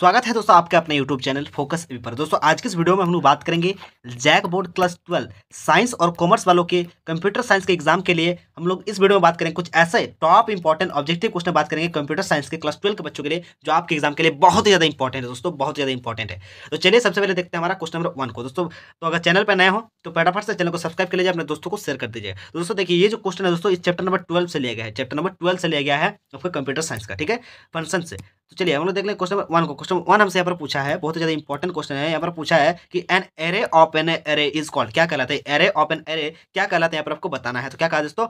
स्वागत है दोस्तों आपका अपने YouTube चैनल फोकस पर दोस्तों आज के इस वीडियो में हम लोग बात करेंगे JAC board class twelve science और कॉमर्स वालों के कंप्यूटर साइंस के एग्जाम के लिए हम लोग इस वीडियो में बात करेंगे कुछ ऐसे टॉप इंपॉर्टेंट ऑब्जेक्टिव क्वेश्चन बात करेंगे कंप्यूटर साइंस के क्लास ट्वेल्व के बच्चों के लिए जो आपके एग्जाम के लिए बहुत ही ज्यादा इंपॉर्टेंट है दोस्तों बहुत ज्यादा इंपॉर्टेंट है तो चलिए सबसे पहले देखते हैं हमारा क्वेश्चन नंबर वन को दोस्तों तो अगर चैनल पर नए हो तो फटाफट से चैनल को सब्सक्राइब कर लीजिए अपने दोस्तों को शेयर कर दीजिए तो दोस्तों देखिए ये जो क्वेश्चन है दोस्तों इस चैप्टर नंबर ट्वेल्व से लिया गया है चैप्टर नंबर ट्वेल्व से लिया गया है आपके कंप्यूटर साइंस का ठीक है फंक्शन से तो चलिए हम लोग देख लें क्वेश्चन नंबर वन को क्वेश्चन वन हमसे यहाँ पर पूछा है बहुत ज्यादा इंपॉर्टेंट क्वेश्चन है यहाँ पर पूछा है कि an array of an array is called क्या कहलाते हैं एरे ऑफ एन एरे क्या कहलाते हैं यहाँ पर आपको बताना है तो क्या कहा दोस्तों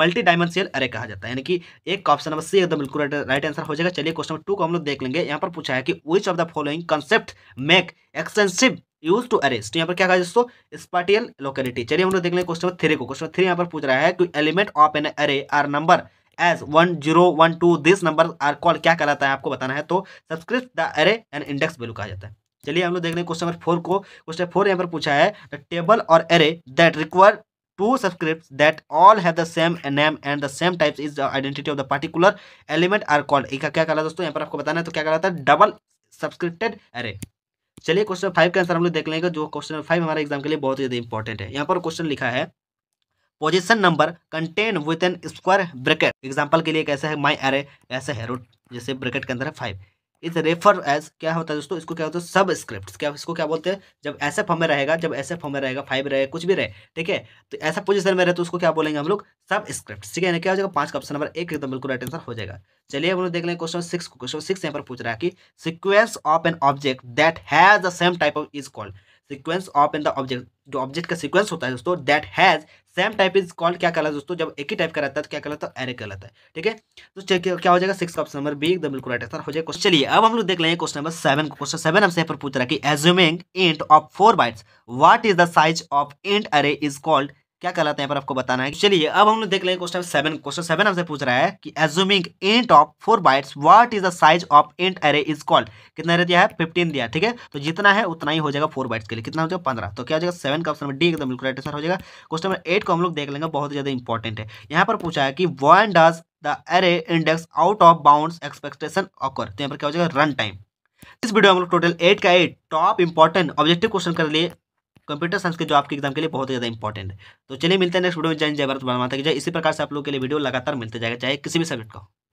मल्टी डायमेंशियल अरे कहा जाता है यानी कि एक ऑप्शन नंबर सी एकदम बिल्कुल राइट आंसर हो जाएगा चलिए क्वेश्चन नंबर टू को हम लोग देख लेंगे यहाँ पर पूछा है कि which of the following concept make extensive use to arrays तो यहाँ पर क्या कहा दोस्तों स्पार्टियल लोकेलिटी चलिए हम लोग देख लेंगे क्वेश्चन नंबर थ्री को क्वेश्चन थ्री यहाँ पर पूछ रहा है कि element of an array are number as one zero one two this number are call क्या कहलाता है आपको बताना है तो subscript the array and index value कहा जाता है चलिए हम लोग देख रहे क्वेश्चन नंबर फोर को क्वेश्चन फोर यहाँ पर पूछा है द टेबल और array that require to subscript that all have the same name and the same types is the identity of the particular element are called एक क्या कहला दोस्तों यहाँ पर आपको बताना है तो क्या कहलाता है डबल सब्सक्रिप्टेड एरे चलिए क्वेश्चन फाइव का आंसर हम लोग देख लेंगे जो क्वेश्चन फाइव हमारे एग्जाम के लिए बहुत ज़्यादा इंपॉर्टेंट है यहाँ पर क्वेश्चन लिखा है position number contain with an square bracket example के लिए कैसा है माई एरे ऐसा है रूट जैसे ब्रैकेट के अंदर है फाइव इज रेफर एज क्या होता है दोस्तों इसको क्या होता है सब स्क्रिप्ट क्या इसको क्या बोलते हैं जब एस एफ हमें रहेगा जब एस एफ हमें रहेगा फाइव रहेगा कुछ भी रहे ठीक है तो ऐसा पोजिशन में रहे तो उसको क्या बोलेंगे हम लोग सब स्क्रिप्ट ठीक है ना क्या हो जाएगा पांच का ऑप्शन नंबर एक एकदम बिल्कुल राइट आंसर हो जाएगा चलिए हम लोग देख लें क्वेश्चन सिक्स क्वेश्चन सिक्स यहाँ पर पूछ रहा है कि sequence of an object that has the same type of is called sequence of an the object जो ऑब्जेक्ट का सिक्वेंस होता है दोस्तों that has same type is called क्या कहलाता है दोस्तों जब एक ही टाइप का रहता है तो क्या कहलाता है एरे कहलाता है ठीक है तो चेक क्या हो जाएगा सिक्स ऑप्शन नंबर बी एकदम बिल्कुल राइट आंसर हो जाएगा चलिए अब हम लोग देख लेंगे question number seven question seven हमसे यहाँ पर पूछ रहा है कि assuming int of four bytes what is the size of int array is called क्या कहलाते हैं पर आपको बताना है चलिए अब हम लोग देख लेंगे क्वेश्चन सेवन क्वेश्चन सेवन हमसे पूछ रहा है कि assuming int of four bytes what is the size of int array is called कितना एरे दिया है फिफ्टीन दिया ठीक है तो जितना है उतना ही हो जाएगा फोर बाइट्स के लिए कितना हो जाएगा पंद्रह तो क्या हो जाएगा सेवन का ऑप्शन नंबर डी एकदम बिल्कुल राइट आंसर हो जाएगा क्वेश्चन नंबर एट को हम लोग देख लेंगे बहुत ज्यादा इंपॉर्टेंट है यहाँ पर पूछा है कि when does the array index out of bound expectation occur तो यहाँ पर क्या हो जाएगा रन टाइम इस वीडियो में हम लोग टोटल एट का eight top important objective question कर लिए कंप्यूटर साइंस के जो आपके एग्जाम के लिए बहुत ज़्यादा इंपॉर्टेंट है तो चलिए मिलते हैं नेक्स्ट वीडियो में जय जय भारत माता की जय इसी प्रकार से आप लोग के लिए वीडियो लगातार मिलते जाएगा चाहे किसी भी सब्जेक्ट का